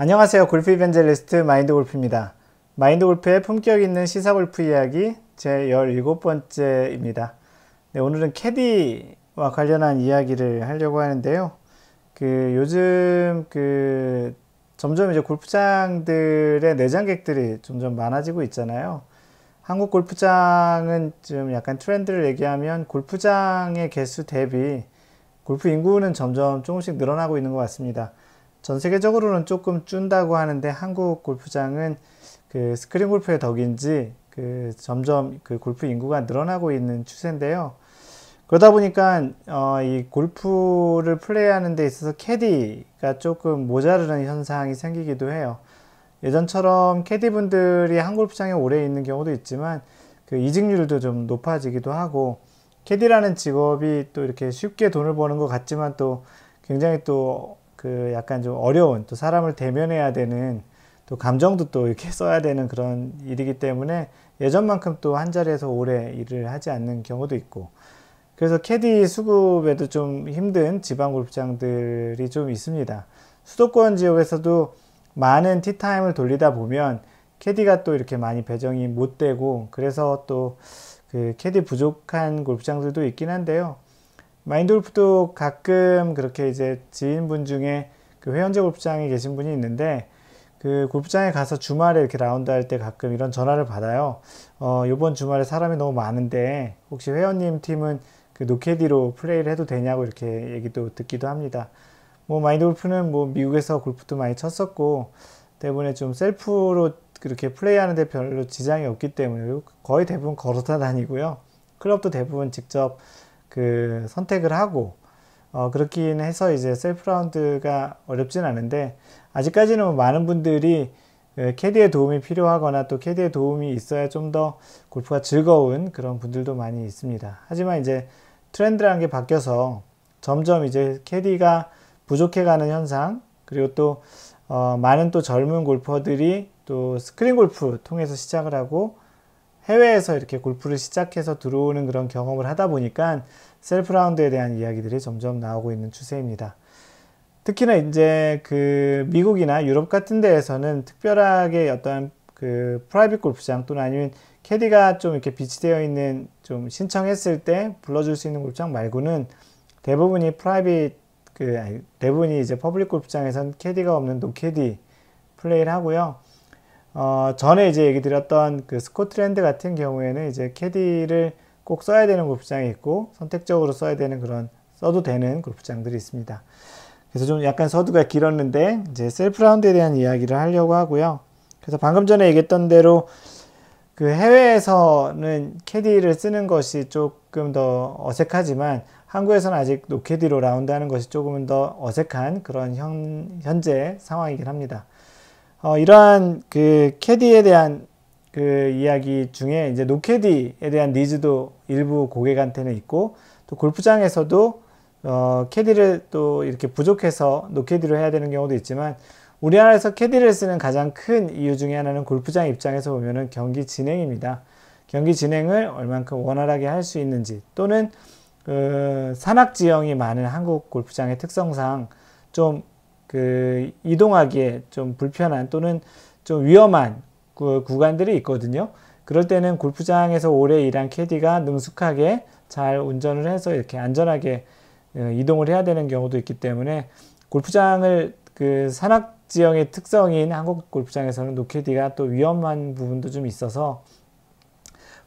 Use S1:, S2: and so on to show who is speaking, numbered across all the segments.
S1: 안녕하세요. 골프 이벤젤리스트 마인드 골프입니다. 마인드 골프의 품격 있는 시사 골프 이야기 제 17번째입니다. 네, 오늘은 캐디와 관련한 이야기를 하려고 하는데요. 그 요즘 그 점점 이제 골프장들의 내장객들이 점점 많아지고 있잖아요. 한국 골프장은 좀 약간 트렌드를 얘기하면 골프장의 개수 대비 골프 인구는 점점 조금씩 늘어나고 있는 것 같습니다. 전 세계적으로는 조금 준다고 하는데 한국 골프장은 그 스크린 골프의 덕인지 그 점점 그 골프 인구가 늘어나고 있는 추세인데요. 그러다 보니까 어, 이 골프를 플레이하는 데 있어서 캐디가 조금 모자르는 현상이 생기기도 해요. 예전처럼 캐디분들이 한 골프장에 오래 있는 경우도 있지만 그 이직률도 좀 높아지기도 하고 캐디라는 직업이 또 이렇게 쉽게 돈을 버는 것 같지만 또 굉장히 또그 약간 좀 어려운 또 사람을 대면해야 되는 또 감정도 또 이렇게 써야 되는 그런 일이기 때문에 예전만큼 또 한 자리에서 오래 일을 하지 않는 경우도 있고 그래서 캐디 수급에도 좀 힘든 지방 골프장들이 좀 있습니다. 수도권 지역에서도 많은 티타임을 돌리다 보면 캐디가 또 이렇게 많이 배정이 못 되고 그래서 또 그 캐디 부족한 골프장들도 있긴 한데요. 마인드골프도 가끔 그렇게 이제 지인분 중에 그 회원제 골프장에 계신 분이 있는데 그 골프장에 가서 주말에 이렇게 라운드 할 때 가끔 이런 전화를 받아요. 어, 요번 주말에 사람이 너무 많은데 혹시 회원님 팀은 그 노캐디로 플레이를 해도 되냐고 이렇게 얘기도 듣기도 합니다. 뭐 마인드 골프는 뭐 미국에서 골프도 많이 쳤었고 대부분에 좀 셀프로 그렇게 플레이하는데 별로 지장이 없기 때문에 거의 대부분 걸어다 다니고요. 클럽도 대부분 직접 그 선택을 하고 어, 그렇긴 해서 이제 셀프 라운드가 어렵진 않은데 아직까지는 뭐 많은 분들이 예, 캐디의 도움이 필요하거나 또 캐디의 도움이 있어야 좀 더 골프가 즐거운 그런 분들도 많이 있습니다. 하지만 이제 트렌드라는 게 바뀌어서 점점 이제 캐디가 부족해가는 현상 그리고 또 어, 많은 또 젊은 골퍼들이 또 스크린 골프 통해서 시작을 하고 해외에서 이렇게 골프를 시작해서 들어오는 그런 경험을 하다 보니까 셀프 라운드에 대한 이야기들이 점점 나오고 있는 추세입니다. 특히나 이제 그 미국이나 유럽 같은 데에서는 특별하게 어떤 그 프라이빗 골프장 또는 아니면 캐디가 좀 이렇게 비치되어 있는 좀 신청했을 때 불러줄 수 있는 골프장 말고는 대부분이 프라이빗 그 대부분이 이제 퍼블릭 골프장에선 캐디가 없는 노캐디 플레이를 하고요. 어, 전에 이제 얘기 드렸던 그스코트랜드 같은 경우에는 이제 캐디를 꼭 써야 되는 골프장이 있고 선택적으로 써야 되는 그런 써도 되는 골프장들이 있습니다. 그래서 좀 약간 서두가 길었는데 이제 셀프 라운드에 대한 이야기를 하려고 하고요. 그래서 방금 전에 얘기했던 대로 그 해외에서는 캐디를 쓰는 것이 조금 더 어색하지만 한국에서는 아직 노캐디로 라운드하는 것이 조금더 어색한 그런 현, 현재 상황이긴 합니다. 어, 이러한 그 캐디에 대한 그 이야기 중에 이제 노캐디에 대한 니즈도 일부 고객한테는 있고 또 골프장에서도 어, 캐디를 또 이렇게 부족해서 노캐디로 해야 되는 경우도 있지만 우리나라에서 캐디를 쓰는 가장 큰 이유 중에 하나는 골프장 입장에서 보면은 경기 진행입니다. 경기 진행을 얼만큼 원활하게 할 수 있는지 또는 그 산악 지형이 많은 한국 골프장의 특성상 좀그 이동하기에 좀 불편한 또는 좀 위험한 그 구간들이 있거든요. 그럴 때는 골프장에서 오래 일한 캐디가 능숙하게 잘 운전을 해서 이렇게 안전하게 어, 이동을 해야 되는 경우도 있기 때문에 골프장을 그 산악 지형의 특성인 한국 골프장에서는 노캐디가 또 위험한 부분도 좀 있어서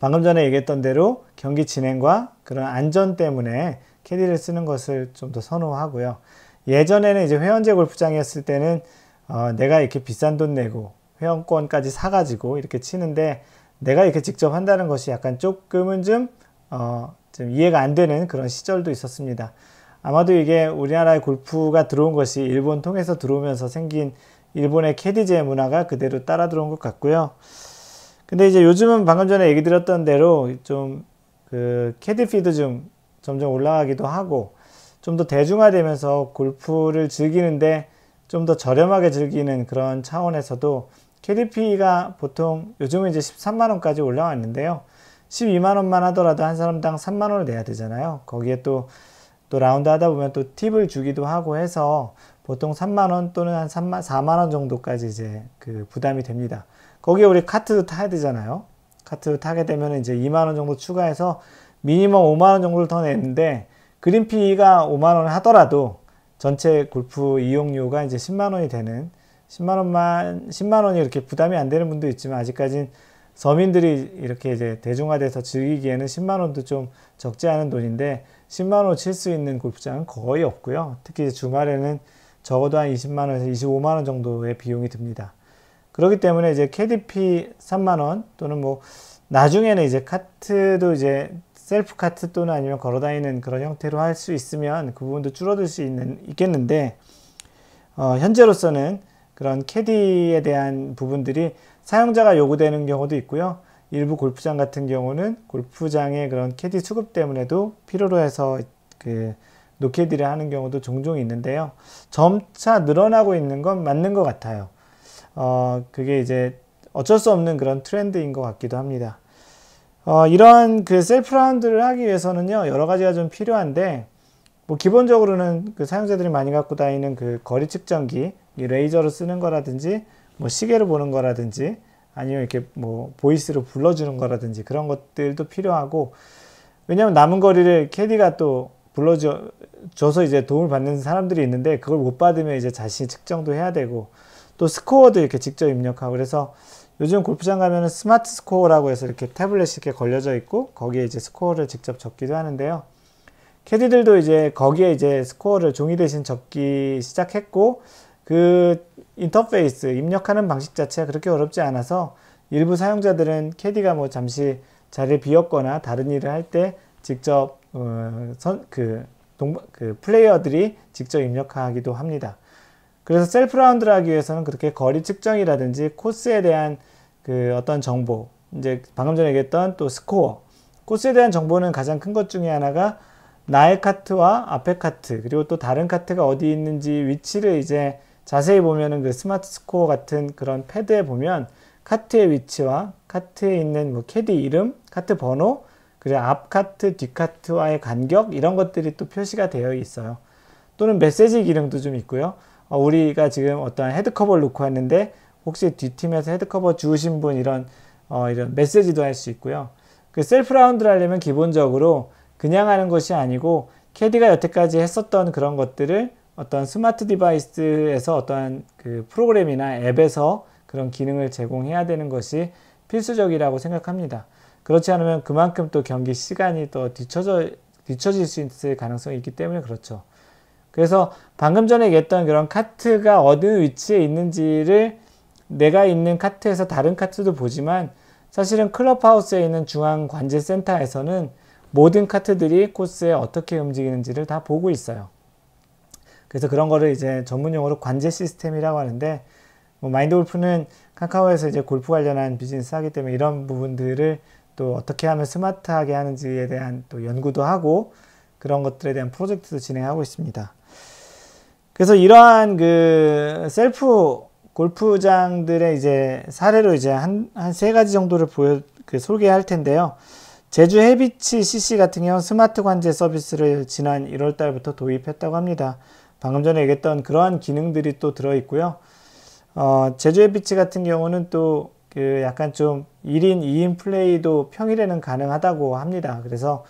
S1: 방금 전에 얘기했던 대로 경기 진행과 그런 안전 때문에 캐디를 쓰는 것을 좀 더 선호하고요. 예전에는 이제 회원제 골프장이었을 때는 어, 내가 이렇게 비싼 돈 내고 회원권까지 사가지고 이렇게 치는데 내가 이렇게 직접 한다는 것이 약간 조금은 좀, 어, 좀 이해가 안 되는 그런 시절도 있었습니다. 아마도 이게 우리나라의 골프가 들어온 것이 일본 통해서 들어오면서 생긴 일본의 캐디제 문화가 그대로 따라 들어온 것 같고요. 근데 이제 요즘은 방금 전에 얘기 드렸던 대로 좀 그 캐디 피드 좀 점점 올라가기도 하고 좀더 대중화되면서 골프를 즐기는데 좀 더 저렴하게 즐기는 그런 차원에서도 KDP가 보통 요즘은 이제 13만원까지 올라왔는데요. 12만원만 하더라도 한 사람당 3만원을 내야 되잖아요. 거기에 또, 또 라운드 하다 보면 또 팁을 주기도 하고 해서 보통 3만원 또는 한 3만, 4만원 정도까지 이제 그 부담이 됩니다. 거기에 우리 카트도 타야 되잖아요. 카트 도 타게 되면 이제 2만원 정도 추가해서 미니멈 5만원 정도를 더 내는데 그린피가 5만원 하더라도 전체 골프 이용료가 이제 10만원이 되는 10만원만 10만원이 이렇게 부담이 안 되는 분도 있지만 아직까진 서민들이 이렇게 이제 대중화돼서 즐기기에는 10만원도 좀 적지 않은 돈인데 10만원 칠 수 있는 골프장은 거의 없고요 특히 주말에는 적어도 한 20만원에서 25만원 정도의 비용이 듭니다 그렇기 때문에 이제 KDP 3만원 또는 뭐 나중에는 이제 카트도 이제 셀프 카트 또는 아니면 걸어다니는 그런 형태로 할 수 있으면 그 부분도 줄어들 수 있는, 있겠는데 어, 현재로서는 그런 캐디에 대한 부분들이 사용자가 요구되는 경우도 있고요. 일부 골프장 같은 경우는 골프장의 그런 캐디 수급 때문에도 필요로 해서 그 노캐디를 하는 경우도 종종 있는데요. 점차 늘어나고 있는 건 맞는 것 같아요. 어, 그게 이제 어쩔 수 없는 그런 트렌드인 것 같기도 합니다. 어, 이러한 그 셀프 라운드를 하기 위해서는요 여러 가지가 좀 필요한데 뭐 기본적으로는 그 사용자들이 많이 갖고 다니는 그 거리 측정기 레이저로 쓰는 거라든지 뭐 시계를 보는 거라든지 아니면 이렇게 뭐 보이스로 불러주는 거라든지 그런 것들도 필요하고 왜냐하면 남은 거리를 캐디가 또 불러줘서 이제 도움을 받는 사람들이 있는데 그걸 못 받으면 이제 자신이 측정도 해야 되고 또 스코어도 이렇게 직접 입력하고 그래서 요즘 골프장 가면은 스마트 스코어라고 해서 이렇게 태블릿 이렇게 이 걸려져 있고 거기에 이제 스코어를 직접 적기도 하는데요. 캐디들도 이제 거기에 이제 스코어를 종이 대신 적기 시작했고 그 인터페이스 입력하는 방식 자체가 그렇게 어렵지 않아서 일부 사용자들은 캐디가 뭐 잠시 자리를 비웠거나 다른 일을 할 때 직접 어, 선, 그, 동, 그 플레이어들이 직접 입력하기도 합니다. 그래서 셀프 라운드를 하기 위해서는 그렇게 거리 측정이라든지 코스에 대한 그 어떤 정보, 이제 방금 전에 얘기했던 또 스코어, 코스에 대한 정보는 가장 큰 것 중에 하나가 나의 카트와 앞의 카트, 그리고 또 다른 카트가 어디 있는지 위치를 이제 자세히 보면은 그 스마트 스코어 같은 그런 패드에 보면 카트의 위치와 카트에 있는 뭐 캐디 이름, 카트 번호, 그리고 앞 카트, 뒷 카트와의 간격 이런 것들이 또 표시가 되어 있어요. 또는 메시지 기능도 좀 있고요. 어, 우리가 지금 어떤 헤드커버를 놓고 왔는데 혹시 뒷팀에서 헤드커버 주우신 분 이런 어, 이런 메시지도 할 수 있고요. 그 셀프 라운드를 하려면 기본적으로 그냥 하는 것이 아니고 캐디가 여태까지 했었던 그런 것들을 어떤 스마트 디바이스에서 어떤그 프로그램이나 앱에서 그런 기능을 제공해야 되는 것이 필수적이라고 생각합니다. 그렇지 않으면 그만큼 또 경기 시간이 또 뒤쳐져 뒤처질 수 있을 가능성이 있기 때문에 그렇죠. 그래서 방금 전에 얘기했던 그런 카트가 어느 위치에 있는지를 내가 있는 카트에서 다른 카트도 보지만 사실은 클럽하우스에 있는 중앙 관제 센터에서는 모든 카트들이 코스에 어떻게 움직이는지를 다 보고 있어요. 그래서 그런 거를 이제 전문 용어로 관제 시스템이라고 하는데 뭐 마인드 골프는 카카오에서 이제 골프 관련한 비즈니스 하기 때문에 이런 부분들을 또 어떻게 하면 스마트하게 하는지에 대한 또 연구도 하고 그런 것들에 대한 프로젝트도 진행하고 있습니다. 그래서 이러한 그 셀프 골프장들의 이제 사례로 이제 한 한 세 가지 정도를 보여 그 소개할 텐데요. 제주 해비치 CC 같은 경우 스마트 관제 서비스를 지난 1월 달부터 도입했다고 합니다. 방금 전에 얘기했던 그러한 기능들이 또 들어 있고요. 어, 제주 해비치 같은 경우는 또 그 약간 좀 1인 2인 플레이도 평일에는 가능하다고 합니다. 그래서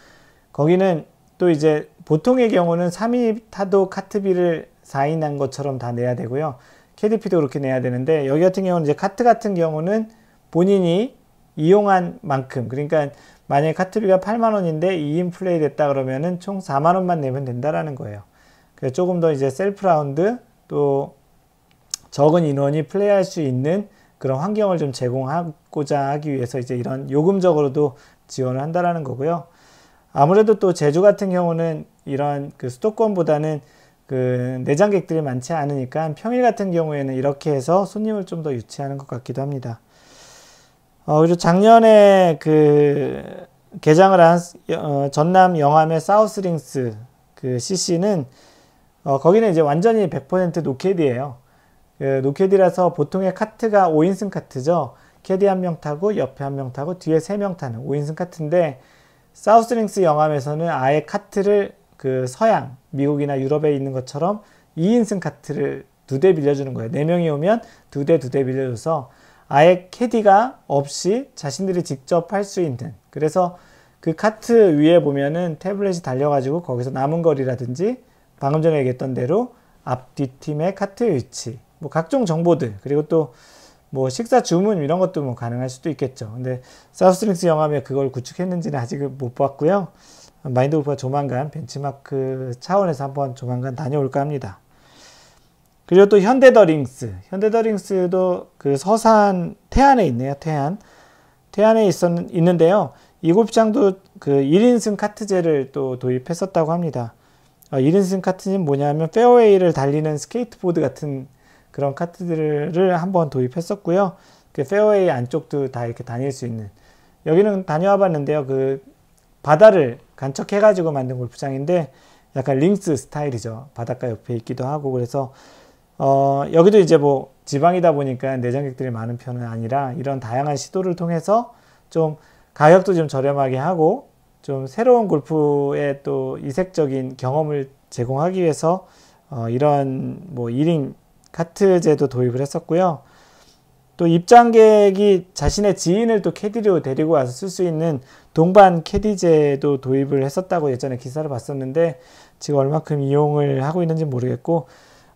S1: 거기는 또 이제 보통의 경우는 3인 타도 카트비를 4인한 것처럼 다 내야 되고요. KDP도 그렇게 내야 되는데 여기 같은 경우는 이제 카트 같은 경우는 본인이 이용한 만큼 그러니까 만약에 카트비가 8만원인데 2인 플레이 됐다 그러면은 총 4만원만 내면 된다라는 거예요. 그래서 조금 더 이제 셀프 라운드 또 적은 인원이 플레이할 수 있는 그런 환경을 좀 제공하고자 하기 위해서 이제 이런 요금적으로도 지원을 한다라는 거고요. 아무래도 또 제주 같은 경우는 이런 그 수도권보다는 그 내장객들이 많지 않으니까 평일 같은 경우에는 이렇게 해서 손님을 좀 더 유치하는 것 같기도 합니다. 어, 그리고 작년에 그 개장을 한 어, 전남 영암의 사우스링스 그 CC는 어, 거기는 이제 완전히 100% 노캐디예요. 그 노캐디라서 보통의 카트가 5인승 카트죠. 캐디 한 명 타고 옆에 한 명 타고 뒤에 세 명 타는 5인승 카트인데 사우스링스 영암에서는 아예 카트를 그 서양, 미국이나 유럽에 있는 것처럼 2인승 카트를 두 대 빌려주는 거예요. 네 명이 오면 두 대, 두 대 빌려줘서 아예 캐디가 없이 자신들이 직접 할 수 있는 그래서 그 카트 위에 보면은 태블릿이 달려가지고 거기서 남은 거리라든지 방금 전에 얘기했던 대로 앞뒤팀의 카트 위치 뭐 각종 정보들 그리고 또 뭐 식사 주문 이런 것도 뭐 가능할 수도 있겠죠. 근데 사우스링스 트 영화면 그걸 구축했는지는 아직 못 봤고요. 마인드 골프가 조만간 벤치마크 차원에서 한번 조만간 다녀올까 합니다. 그리고 또 현대더링스. 현대더링스도 그 서산 태안에 있네요. 태안. 태안에 있었, 있는데요. 이 골프장도 그 1인승 카트제를 또 도입했었다고 합니다. 어, 1인승 카트는 뭐냐면 페어웨이를 달리는 스케이트보드 같은 그런 카트들을 한번 도입했었고요. 그 페어웨이 안쪽도 다 이렇게 다닐 수 있는 여기는 다녀와 봤는데요. 그 바다를 간척해 가지고 만든 골프장인데 약간 링스 스타일이죠. 바닷가 옆에 있기도 하고 그래서 어, 여기도 이제 뭐 지방이다 보니까 내장객들이 많은 편은 아니라 이런 다양한 시도를 통해서 좀 가격도 좀 저렴하게 하고 좀 새로운 골프의 또 이색적인 경험을 제공하기 위해서 어, 이런 뭐 1인 카트 제도 도입을 했었고요. 또 입장객이 자신의 지인을 또 캐디로 데리고 와서 쓸 수 있는 동반 캐디제도 도입을 했었다고 예전에 기사를 봤었는데 지금 얼마큼 이용을 하고 있는지 모르겠고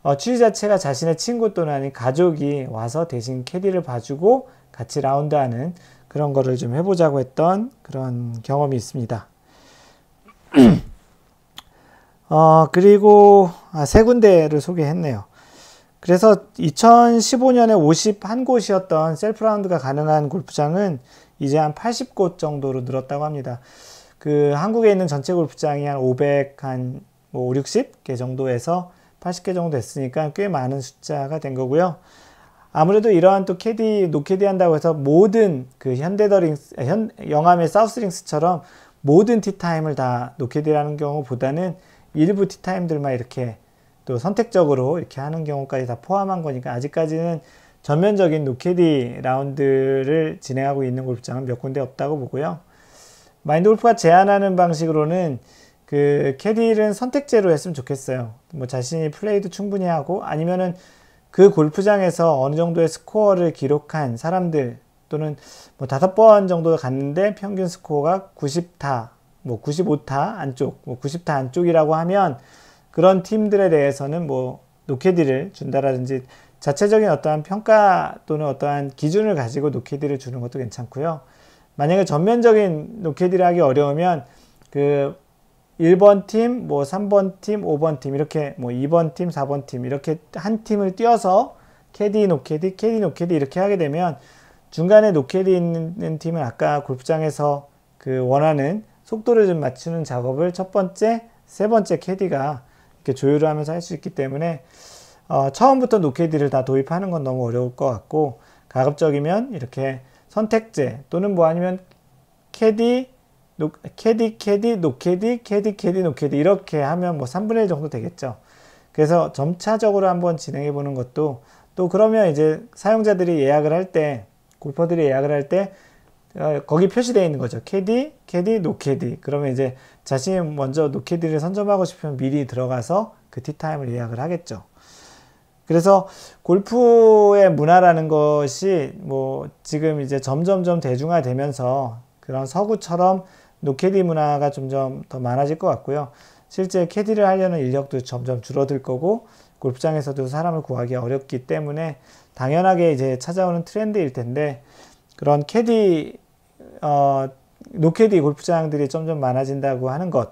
S1: 어, 취지 자체가 자신의 친구 또는 아닌 가족이 와서 대신 캐디를 봐주고 같이 라운드하는 그런 거를 좀 해보자고 했던 그런 경험이 있습니다. 어, 그리고 아, 세 군데를 소개했네요. 그래서 2015년에 51곳이었던 셀프 라운드가 가능한 골프장은 이제 한 80곳 정도로 늘었다고 합니다. 그 한국에 있는 전체 골프장이 한 500, 한뭐 5, 60개 정도에서 80개 정도 됐으니까 꽤 많은 숫자가 된 거고요. 아무래도 이러한 또 캐디, 노캐디 한다고 해서 모든 그 현대더링스, 현, 영암의 사우스링스처럼 모든 티타임을 다 노캐디라는 경우보다는 일부 티타임들만 이렇게 또 선택적으로 이렇게 하는 경우까지 다 포함한 거니까 아직까지는 전면적인 노캐디 라운드를 진행하고 있는 골프장은 몇 군데 없다고 보고요. 마인드 골프가 제안하는 방식으로는 그 캐디를 선택제로 했으면 좋겠어요. 뭐 자신이 플레이도 충분히 하고 아니면은 그 골프장에서 어느 정도의 스코어를 기록한 사람들 또는 뭐 다섯 번 정도 갔는데 평균 스코어가 90타, 뭐 95타 안쪽, 뭐 90타 안쪽이라고 하면 그런 팀들에 대해서는 뭐 노케디를 준다라든지 자체적인 어떠한 평가 또는 어떠한 기준을 가지고 노케디를 주는 것도 괜찮고요. 만약에 전면적인 노케디를 하기 어려우면 그 1번 팀, 뭐 3번 팀, 5번 팀 이렇게 뭐 2번 팀, 4번 팀 이렇게 한 팀을 띄어서 캐디 노케디 캐디 노케디 이렇게 하게 되면 중간에 노케디 있는 팀은 아까 골프장에서 그 원하는 속도를 좀 맞추는 작업을 첫 번째, 세 번째 캐디가 이렇게 조율 하면서 할 수 있기 때문에 어, 처음부터 노케디를다 도입하는 건 너무 어려울 것 같고 가급적이면 이렇게 선택제 또는 뭐 아니면 캐디 노, 캐디 캐디 노캐디 캐디 캐디 노캐디 이렇게 하면 뭐 3분의 1 정도 되겠죠. 그래서 점차적으로 한번 진행해 보는 것도 또 그러면 이제 사용자들이 예약을 할 때 골퍼들이 예약을 할때 아, 거기 표시되어 있는 거죠. 캐디, 캐디, 노캐디. 그러면 이제 자신이 먼저 노캐디를 선점하고 싶으면 미리 들어가서 그 티타임을 예약을 하겠죠. 그래서 골프의 문화라는 것이 뭐 지금 이제 점점점 대중화되면서 그런 서구처럼 노캐디 문화가 점점 더 많아질 것 같고요. 실제 캐디를 하려는 인력도 점점 줄어들 거고 골프장에서도 사람을 구하기 어렵기 때문에 당연하게 이제 찾아오는 트렌드일 텐데 그런 캐디 어, 노캐디 골프장들이 점점 많아진다고 하는 것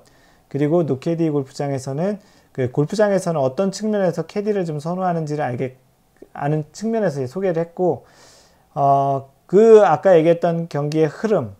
S1: 그리고 노캐디 골프장에서는 그 골프장에서는 어떤 측면에서 캐디를 좀 선호하는지를 알게 아는 측면에서 소개를 했고 어, 그 아까 얘기했던 경기의 흐름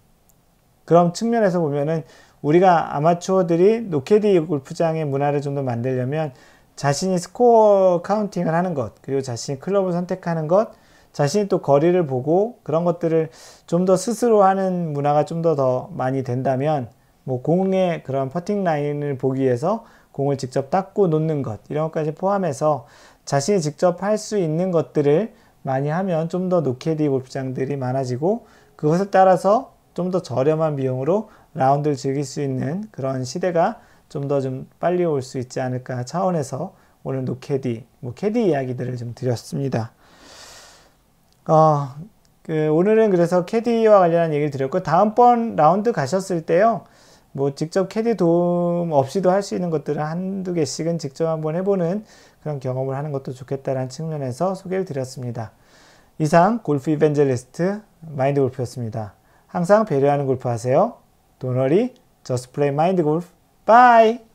S1: 그런 측면에서 보면은 우리가 아마추어들이 노캐디 골프장의 문화를 좀 더 만들려면 자신이 스코어 카운팅을 하는 것 그리고 자신이 클럽을 선택하는 것 자신이 또 거리를 보고 그런 것들을 좀 더 스스로 하는 문화가 좀 더더 더 많이 된다면 뭐 공의 그런 퍼팅 라인을 보기 위해서 공을 직접 닦고 놓는 것 이런 것까지 포함해서 자신이 직접 할 수 있는 것들을 많이 하면 좀 더 노케디 골프장들이 많아지고 그것에 따라서 좀 더 저렴한 비용으로 라운드를 즐길 수 있는 그런 시대가 좀 더좀 좀 빨리 올 수 있지 않을까 차원에서 오늘 노캐디, 뭐 캐디 이야기들을 좀 드렸습니다. 어, 그 오늘은 그래서 캐디와 관련한 얘기를 드렸고 다음번 라운드 가셨을 때요. 뭐 직접 캐디 도움 없이도 할 수 있는 것들을 한두 개씩은 직접 한번 해보는 그런 경험을 하는 것도 좋겠다라는 측면에서 소개를 드렸습니다. 이상 골프 이벤젤리스트 마인드 골프였습니다. 항상 배려하는 골프 하세요. 도널이 저스 플레 p 마인드 골프 바이